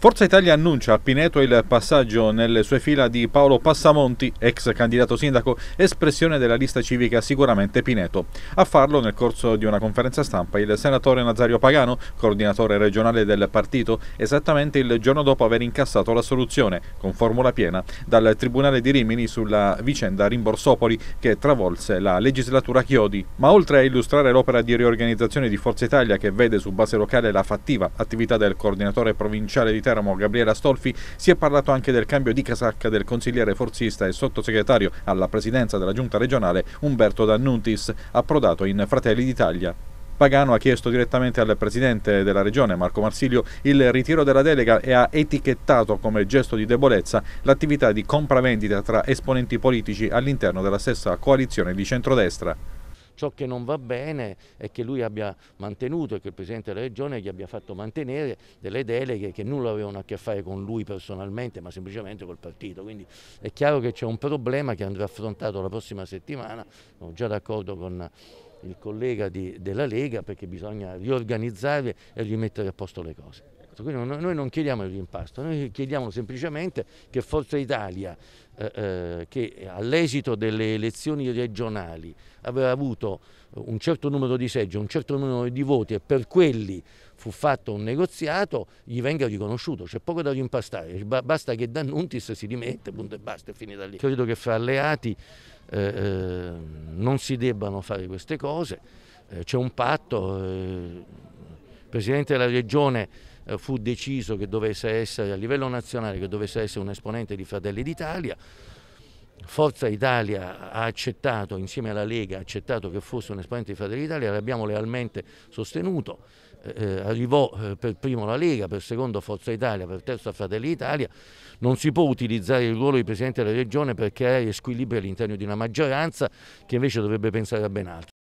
Forza Italia annuncia a Pineto il passaggio nelle sue fila di Paolo Passamonti, ex candidato sindaco, espressione della lista civica Sicuramente Pineto. A farlo nel corso di una conferenza stampa il senatore Nazario Pagano, coordinatore regionale del partito, esattamente il giorno dopo aver incassato la soluzione, con formula piena, dal Tribunale di Rimini sulla vicenda Rimborsopoli che travolse la legislatura Chiodi. Ma oltre a illustrare l'opera di riorganizzazione di Forza Italia che vede su base locale la fattiva attività del coordinatore provinciale di Teramo Gabriele Astolfi si è parlato anche del cambio di casacca del consigliere forzista e sottosegretario alla presidenza della giunta regionale Umberto D'Annuntis, approdato in Fratelli d'Italia. Pagano ha chiesto direttamente al presidente della regione Marco Marsilio il ritiro della delega e ha etichettato come gesto di debolezza l'attività di compravendita tra esponenti politici all'interno della stessa coalizione di centrodestra. Ciò che non va bene è che lui abbia mantenuto e che il Presidente della Regione gli abbia fatto mantenere delle deleghe che nulla avevano a che fare con lui personalmente, ma semplicemente col partito. Quindi è chiaro che c'è un problema che andrà affrontato la prossima settimana, sono già d'accordo con il collega di, della Lega perché bisogna riorganizzare e rimettere a posto le cose. Ecco, quindi noi non chiediamo il rimpasto, noi chiediamo semplicemente che Forza Italia, eh, eh, che all'esito delle elezioni regionali aveva avuto un certo numero di seggi, un certo numero di voti e per quelli fu fatto un negoziato, gli venga riconosciuto, c'è poco da rimpastare, basta che D'Annuntis si dimette, punto e basta, è finita lì. Credo che fra alleati eh, eh, non si debbano fare queste cose, eh, c'è un patto, eh, il Presidente della Regione eh, fu deciso che dovesse essere a livello nazionale, che dovesse essere un esponente di Fratelli d'Italia, Forza Italia ha accettato, insieme alla Lega, ha accettato che fosse un esponente di Fratelli d'Italia, l'abbiamo lealmente sostenuto. Eh, eh arrivò eh, per primo la Lega, per secondo Forza Italia, per terzo Fratelli Italia, non si può utilizzare il ruolo di Presidente della Regione per creare squilibri all'interno di una maggioranza che invece dovrebbe pensare a ben altro.